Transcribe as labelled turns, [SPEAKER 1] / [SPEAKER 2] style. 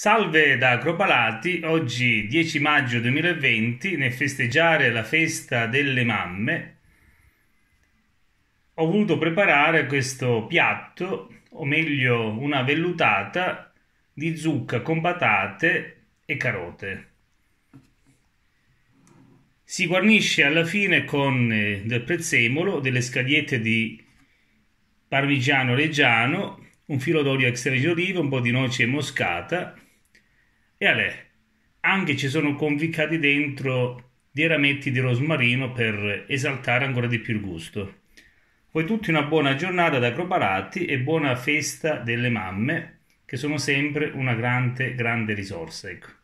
[SPEAKER 1] Salve da Acropalati, oggi 10 maggio 2020, nel festeggiare la festa delle mamme, ho voluto preparare questo piatto, o meglio una vellutata di zucca con patate e carote. Si guarnisce alla fine con eh, del prezzemolo, delle scagliette di parmigiano reggiano, un filo d'olio extravergine d'oliva, un po' di noce moscata e Ale, anche ci sono conviccati dentro dei rametti di rosmarino per esaltare ancora di più il gusto. Voi tutti una buona giornata da Crobarati e buona festa delle mamme, che sono sempre una grande, grande risorsa. Ecco.